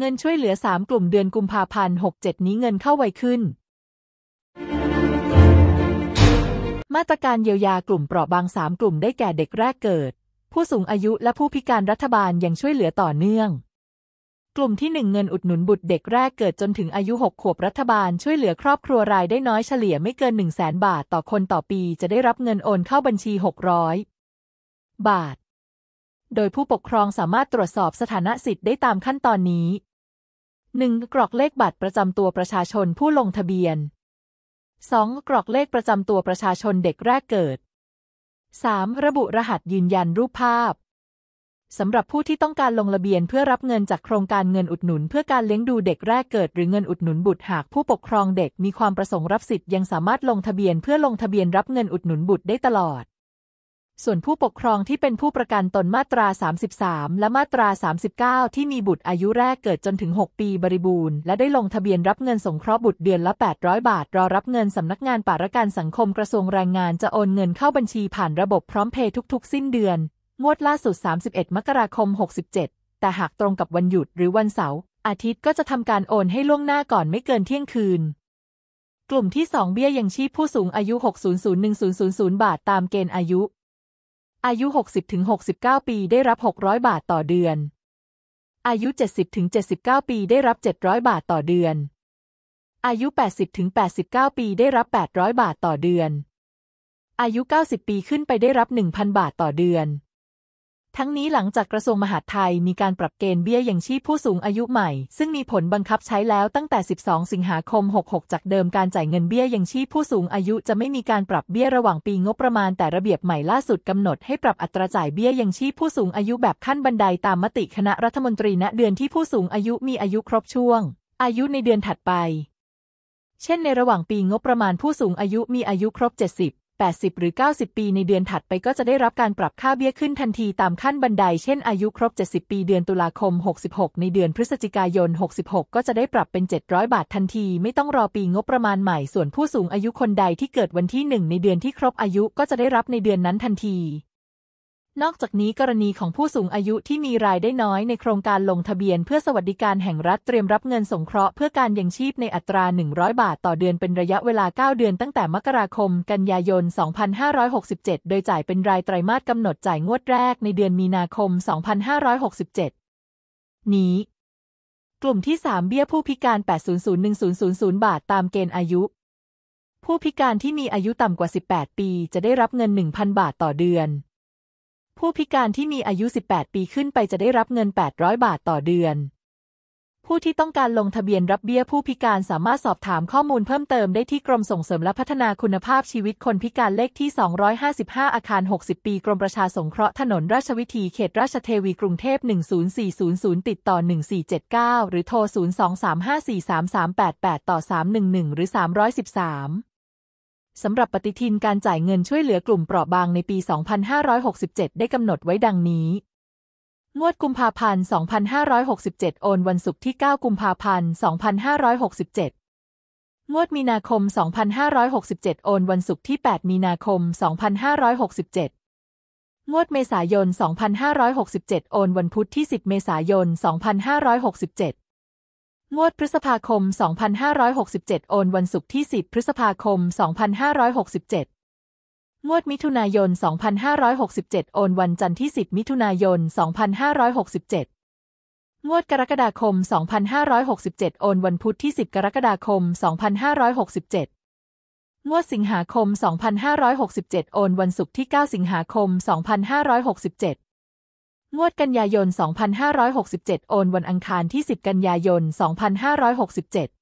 เงินช่วยเหลือ 3 กลุ่มเดือนกุมภาพันธ์67 นี้เงินเข้าไวขึ้น มาตรการเยียวยากลุ่มเปราะบาง 3 กลุ่มได้แก่เด็กแรกเกิด ผู้สูงอายุและผู้พิการรัฐบาลยังช่วยเหลือต่อเนื่อง กลุ่มที่ 1 เงินอุดหนุนบุตรเด็กแรกเกิดจนถึงอายุ6ขวบรัฐบาลช่วยเหลือครอบครัวรายได้น้อยเฉลี่ยไม่เกิน1 0 0 0 0แบาทต่อคนต่อปีจะได้รับเงินโอนเข้าบัญชี600บาท โดยผู้ปกครองสามารถตรวจสอบสถานะสิทธิ์ได้ตามขั้นตอนนี้ 1. กรอกเลขบัตรประจำตัวประชาชนผู้ลงทะเบียน 2. กรอกเลขประจำตัวประชาชนเด็กแรกเกิด 3. ระบุรหัสยืนยันรูปภาพ สำหรับผู้ที่ต้องการลงทะเบียน เพื่อรับเงินจากโครงการเงินอุดหนุนเพื่อการเลี้ยงดูเด็กแรกเกิดหรือเงินอุดหนุนบุตร หากผู้ปกครองเด็ก มีความประสงค์รับสิทธิ์ยังสามารถลงทะเบียนเพื่อลงทะเบียนรับเงินอุดหนุนบุตรได้ตลอดส่วนผู้ปกครองที่เป็นผู้ประกันตนมาตรา 33 และมาตรา 39 ที่มีบุตรอายุแรกเกิดจนถึง 6 ปีบริบูรณ์และได้ลงทะเบียนรับเงินสงเคราะห์บุตรเดือนละ 800 บาท รอรับเงินสำนักงานป่าระการสังคมกระทรวงแรงงานจะโอนเงินเข้าบัญชีผ่านระบบพร้อมเพย์ทุกๆ สิ้นเดือน งวดล่าสุด 31 มกราคม 67 แต่หากตรงกับวันหยุดหรือวันเสาร์ อาทิตย์ก็จะทำการโอนให้ล่วงหน้าก่อนไม่เกินเที่ยงคืน กลุ่มที่ 2 เบี้ยยังชีพผู้สูงอายุ600100บาท ตามเกณฑ์อายุอายุ 60-69 ปี ได้รับ 600 บาทต่อเดือน อายุ 70-79 ปี ได้รับ 700 บาทต่อเดือน อายุ 80-89 ปี ได้รับ 800 บาทต่อเดือน อายุ 90 ปี ขึ้นไป ได้รับ 1,000 บาทต่อเดือนทั้งนี้หลังจากกระทรวงมหาดไทยมีการปรับเกณฑ์เบี้ยยังชีพผู้สูงอายุใหม่ ซึ่งมีผลบังคับใช้แล้วตั้งแต่ 12 สิงหาคม 66 จากเดิมการจ่ายเงินเบี้ยยังชีพผู้สูงอายุจะไม่มีการปรับเบี้ยระหว่างปีงบประมาณแต่ระเบียบใหม่ล่าสุดกำหนด ให้ปรับอัตราจ่ายเบี้ยยังชีพผู้สูงอายุแบบขั้นบันไดตามมติคณะรัฐมนตรีณเดือนที่ผู้สูงอายุมีอายุครบช่วง อายุในเดือนถัดไป เช่นในระหว่างปีงบประมาณผู้สูงอายุมีอายุครบ 70 80 หรือ 90 ปีในเดือนถัดไปก็จะได้รับการปรับค่าเบี้ยขึ้นทันทีตามขั้นบันได เช่น อายุครบ 70 ปี เดือนตุลาคม 66 ในเดือนพฤศจิกายน 66 ก็จะได้ปรับเป็น 700 บาททันที ไม่ต้องรอปีงบประมาณใหม่ ส่วนผู้สูงอายุคนใดที่เกิดวันที่ 1 ในเดือนที่ครบอายุก็จะได้รับในเดือนนั้นทันทีนอกจากนี้กรณีของผู้สูงอายุที่มีรายได้น้อยในโครงการลงทะเบียนเพื่อสวัสดิการแห่งรัฐเตรียมรับเงินสงเคราะห์เพื่อการยังชีพในอัตรา 100 บาทต่อเดือนเป็นระยะเวลา 9 เดือนตั้งแต่มกราคม กันยายน 2567 โดยจ่ายเป็นรายไตรมาสกำหนดจ่ายงวดแรกในเดือนมีนาคม 2567 นี้ กลุ่มที่ 3 เบี้ยผู้พิการ 8001000 บาท ตามเกณฑ์อายุ ผู้พิการที่มีอายุต่ำกว่า 18 ปี จะได้รับเงิน 1,000 บาทต่อเดือนผู้พิการที่มีอายุ 18 ปีขึ้นไปจะได้รับเงิน 800 บาทต่อเดือน ผู้ที่ต้องการลงทะเบียนรับเบี้ยผู้พิการสามารถสอบถามข้อมูลเพิ่มเติมได้ที่กรมส่งเสริมและพัฒนาคุณภาพชีวิตคนพิการเลขที่ 255 อาคาร 60 ปี กรมประชาสงเคราะห์ถนนราชวิถีเขตราชเทวีกรุงเทพ10400 ติดต่อ 1479 หรือโทร023543388ต่อ311หรือ 313สำหรับปฏิทินการจ่ายเงินช่วยเหลือกลุ่มเปราะบางในปี 2567 ได้กำหนดไว้ดังนี้ งวดกุมภาพันธ์2567 โอนวันศุกร์ที่9กุมภาพันธ์2567 งวดมีนาคม 2567 โอนวันศุกร์ที่8มีนาคม 2567 งวดเมษายน 2567 โอนวันพุธที่10เมษายน 2567งวดพฤษภาคม 2567 โอน วันศุกร์ที่ 10 พฤษภาคม 2567 งวดมิถุนายน 2567 โอน วันจันทร์ที่ 10 มิถุนายน 2567 งวดกรกฎาคม 2567 โอน วันพุธที่ 10 กรกฎาคม 2567 งวดสิงหาคม 2567 โอน วันศุกร์ที่ 9 สิงหาคม 2567งวดกันยายน2567 โอนวันอังคารที่ 10 กันยายน2567